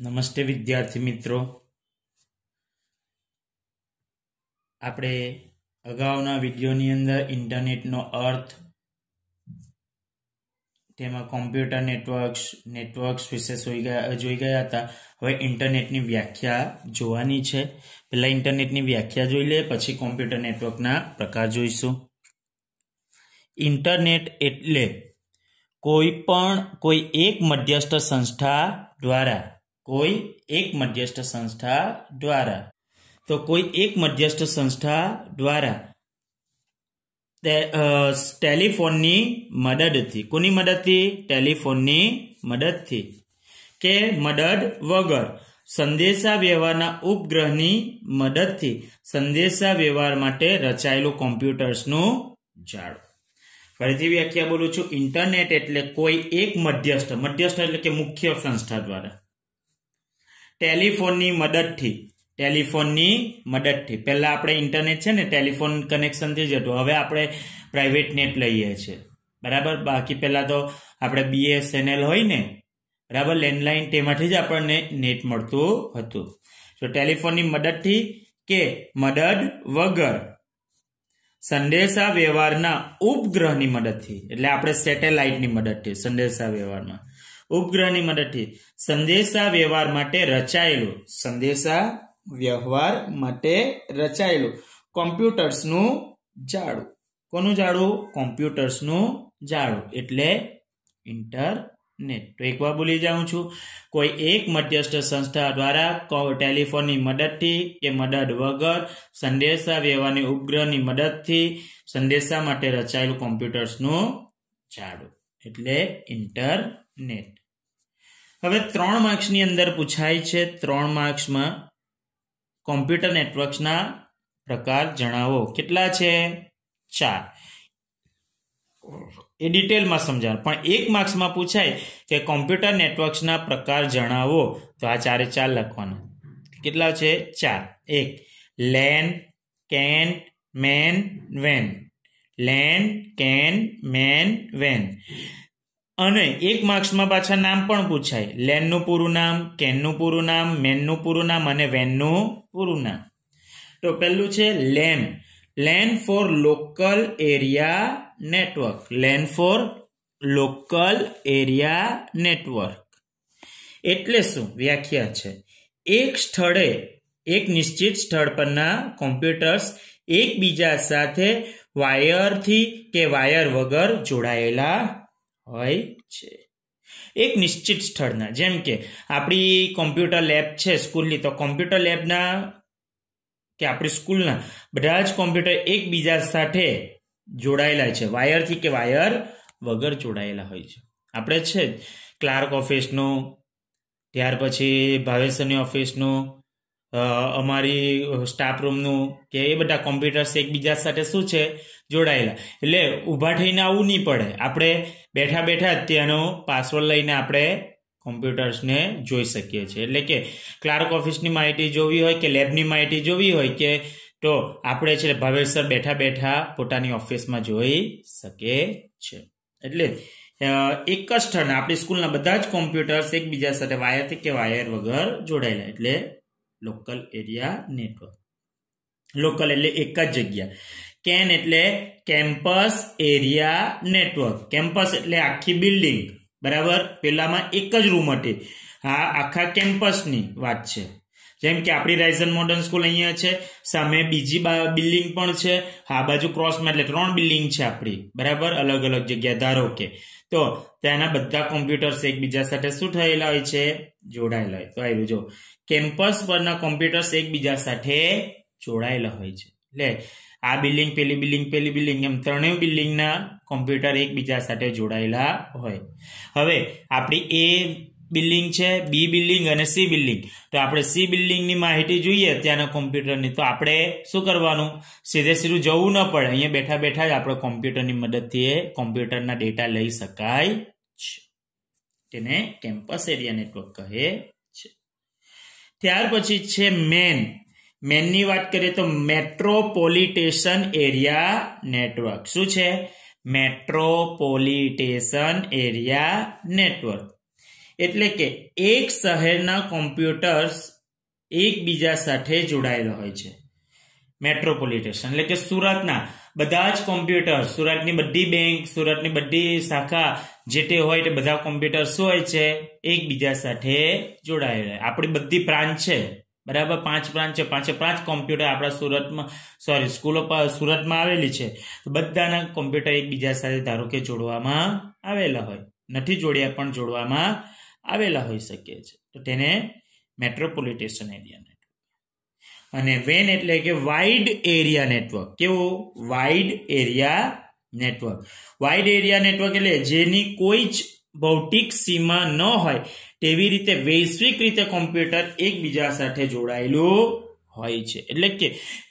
નમસ્તે વિદ્યાર્થી મિત્રો આપણે અગાઉના વિડીયોની અંદર ઇન્ટરનેટનો અર્થ તેમાં કોમ્પ્યુટર નેટવર્ક્સ નેટવર્ક્સ વિશે જોઈ ગયા જોઈ ગયા હતા હવે ઇન્ટરનેટની વ્યાખ્યા જોવાની છે પહેલાં ઇન્ટરનેટની વ્યાખ્યા જોઈ લે પછી કોમ્પ્યુટર નેટવર્કના પ્રકાર જોઈશું ઇન્ટરનેટ એટલે કોઈ પણ કોઈ એક મધ્યસ્થ સંસ્થા દ્વારા કોઈ એક મધ્યસ્થ સંસ્થા દ્વારા તો કોઈ એક મધ્યસ્થ સંસ્થા દ્વારા ટેલિફોનની મદદથી કોની મદદથી ટેલિફોનની મદદથી કે મદદ વગર સંદેશા વ્યવહારના ઉપગ્રહની મદદથી સંદેશા વ્યવહાર માટે રચાયેલું કોમ્પ્યુટર્સનું જાળ ફરીથી વ્યાખ્યા બોલું છું ઇન્ટરનેટ એટલે કોઈ એક મધ્યસ્થ મધ્યસ્થ એટલે કે મુખ્ય સંસ્થા દ્વારા ટેલિફોનની મદદથી ટેલિફોનની મદદથી પહેલાં આપણે ઇન્ટરનેટ છે ને ટેલિફોન કનેક્શનથી જ હતું હવે આપણે પ્રાઇવેટ નેટ લઈએ છીએ બરાબર બાકી પહેલાં તો આપણે બીએસએનએલ હોય ને બરાબર લેન્ડલાઇન તેમાંથી જ આપણને નેટ મળતું હતું તો ટેલિફોનની મદદથી કે મદદ વગર સંદેશા વ્યવહારના ઉપગ્રહની મદદથી એટલે આપણે સેટેલાઇટની મદદથી સંદેશા વ્યવહારમાં ઉપગ્રહની મદદથી સંદેશા વ્યવહાર માટે રચાયેલું સંદેશા વ્યવહાર માટે રચાયેલું કોમ્પ્યુટર્સનું જાળું કોનું જાળું કોમ્પ્યુટર્સનું જાળું એટલે ઇન્ટરનેટ તો એકવાર ભૂલી જાઉં છું કોઈ એક મધ્યસ્થ સંસ્થા દ્વારા ટેલિફોનની મદદથી કે મદદ વગર સંદેશા વ્યવહારની ઉપગ્રહની મદદથી સંદેશા માટે રચાયેલું કોમ્પ્યુટર્સનું જાળું એટલે ઇન્ટરનેટ હવે ત્રણ માર્ક્સની અંદર પૂછાય છે ત્રણ માર્ક્સમાં કોમ્પ્યુટર નેટવર્ક્સના પ્રકાર જણાવો કેટલા છે ચાર એ ડિટેલમાં સમજાણ પણ એક માર્ક્સમાં પૂછાય કે કોમ્પ્યુટર નેટવર્ક્સના પ્રકાર જણાવો તો આ ચારે ચાર લખવાના કેટલા છે ચાર એક લેન કેન મેન વેન લેન કેન મેન વેન અને એક માર્ક્સમાં પાછા નામ પણ પૂછાય લેનનું પૂરું નામ કેનનું પૂરું નામ મેનનું પૂરું નામ અને વેનનું પૂરું નામ તો પહેલું છે LAN LAN for local area network LAN for local area network એટલે શું વ્યાખ્યા છે એક સ્થળે એક નિશ્ચિત સ્થળ પરના કોમ્પ્યુટર્સ એકબીજા સાથે વાયરથી કે વાયર વગર જોડાયેલા હોય છે એક નિશ્ચિત સ્થળના જેમ કે આપણી કોમ્પ્યુટર લેબ છે સ્કૂલની તો કોમ્પ્યુટર લેબના કે આપણી સ્કૂલના બધા જ કોમ્પ્યુટર એકબીજા સાથે જોડાયેલા છે વાયરથી કે વાયર વગર જોડાયેલા હોય છે આપણે છે ક્લાર્ક ઓફિસનો ત્યાર પછી ભાવેશ્વરની ઓફિસનો અમારી સ્ટાફ રૂમનું કે એ બધા કોમ્પ્યુટર્સ એકબીજા સાથે શું છે જોડાયેલા એટલે ઊભા થઈને આવવું નહીં પડે આપણે બેઠા બેઠા ત્યાંનો પાસવર્ડ લઈને આપણે કોમ્પ્યુટર્સને જોઈ શકીએ છીએ એટલે કે ક્લાર્ક ઓફિસની માહિતી જોવી હોય કે લેબની માહિતી જોવી હોય કે તો આપણે છે ભાવેશ સર બેઠા બેઠા પોતાની ઓફિસમાં જોઈ શકે છે એટલે એક જ સ્થળને આપણી સ્કૂલના બધા જ કોમ્પ્યુટર્સ એકબીજા સાથે વાયરથી કે વાયર વગર જોડાયેલા એટલે લોકલ એરિયા નેટવર્ક લોકલ એટલે એક જ જગ્યા કેન એટલે કેમ્પસ એરિયા નેટવર્ક કેમ્પસ એટલે આખી બિલ્ડિંગ બરાબર પેલામાં એક જ રૂમ હતી હા આખા કેમ્પસની વાત છે જેમ કે આપણી રાઇઝન મોડર્ન સ્કૂલ અહીંયા છે સામે બીજી બિલ્ડિંગ પણ છે આ બાજુ ક્રોસમાં એટલે ત્રણ બિલ્ડિંગ છે આપણી બરાબર અલગ અલગ જગ્યા ધારો કે તો ત્યાંના બધા કોમ્પ્યુટર્સ એકબીજા સાથે શું થયેલા હોય છે જોડાયેલા હોય તો આવ્યું જો કેમ્પસ પરના કોમ્પ્યુટર્સ એકબીજા સાથે જોડાયેલા હોય છે એટલે આ બિલ્ડિંગ પેલી બિલ્ડિંગ પેલી બિલ્ડિંગ એમ ત્રણેય બિલ્ડિંગના કોમ્પ્યુટર એકબીજા સાથે જોડાયેલા હોય હવે આપણી એ બિલ્ડિંગ છે બી બિલ્ડિંગ અને સી બિલ્ડિંગ તો આપણે સી બિલ્ડિંગની માહિતી જોઈએ ત્યાંના કોમ્પ્યુટરની તો આપણે શું કરવાનું સીધે સીધું જવું ન પડે અહીંયા બેઠા બેઠા જ આપણે કોમ્પ્યુટરની મદદથી એ કોમ્પ્યુટરના ડેટા લઈ શકાય છે તેને કેમ્પસ એરિયા નેટવર્ક કહે છે ત્યાર પછી છે મેન મેનની વાત કરીએ તો મેટ્રોપોલિટેશન એરિયા નેટવર્ક શું છે મેટ્રોપોલિટેશન એરિયા નેટવર્ક એટલે કે એક શહેરના કોમ્પ્યુટર્સ એકબીજા સાથે જોડાયેલા હોય છે મેટ્રોપોલિટેશન એટલે કે સુરતના બધા જ કોમ્પ્યુટર સુરતની બધી બેંક સુરતની બધી શાખા જે તે હોય તે બધા કોમ્પ્યુટર્સ હોય છે એકબીજા સાથે જોડાયેલા આપણી બધી બ્રાન્ચ છે બરાબર પાંચ બ્રાન્ચ છે પાંચે પાંચ કોમ્પ્યુટર આપણા સુરતમાં સોરી સ્કૂલો પર સુરતમાં આવેલી છે તો બધાના કોમ્પ્યુટર એકબીજા સાથે ધારો કે જોડવામાં આવેલા હોય નથી જોડ્યા પણ જોડવામાં આવેલા હોઈ શકે છે તો તેને મેટ્રોપોલિટેશન એરિયા નેટવર્ક અને વેન એટલે કે વાઇડ એરિયા નેટવર્ક કેવું wide area network wide area network એટલે જેની કોઈ જ ભૌતિક સીમા ન હોય તેવી રીતે વૈશ્વિક રીતે કોમ્પ્યુટર એકબીજા સાથે જોડાયેલું હોય છે એટલે કે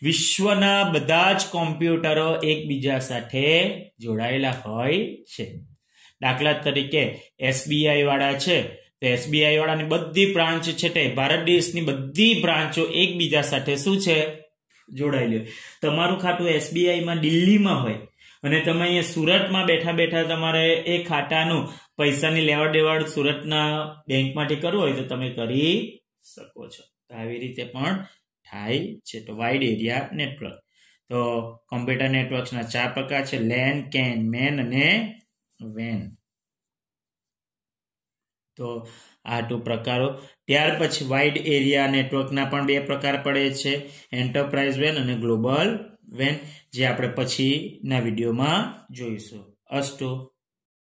વિશ્વના બધા જ કોમ્પ્યુટરો એકબીજા સાથે જોડાયેલા હોય છે દાખલા તરીકે એસબીઆઈ વાળા છે તો એસબીઆઈ વાળાની બધી બ્રાન્ચ છે તે ભારત દેશની બધી બ્રાન્ચો એકબીજા સાથે શું છે જોડાયેલી હોય તમારું ખાતું એસબીઆઈમાં દિલ્હીમાં હોય અને તમે અહીંયા સુરતમાં બેઠા બેઠા તમારે એ ખાતાનું પૈસાની લેવડ દેવાડ સુરતના બેંકમાંથી કરવું હોય તો તમે કરી શકો છો તો આવી રીતે પણ થાય છે તો વાઇડ એરિયા નેટવર્ક તો કમ્પ્યુટર નેટવર્ક્સના ચાર પ્રકાર છે લેન કેન મેન અને વેન તો આ ટુ પ્રકારો ત્યાર પછી વાઇડ એરિયા નેટવર્કના પણ બે પ્રકાર પડે છે એન્ટરપ્રાઇઝ વેન અને ગ્લોબલ વેન જે આપણે પછીના વિડીયોમાં જોઈશું અસ્ટો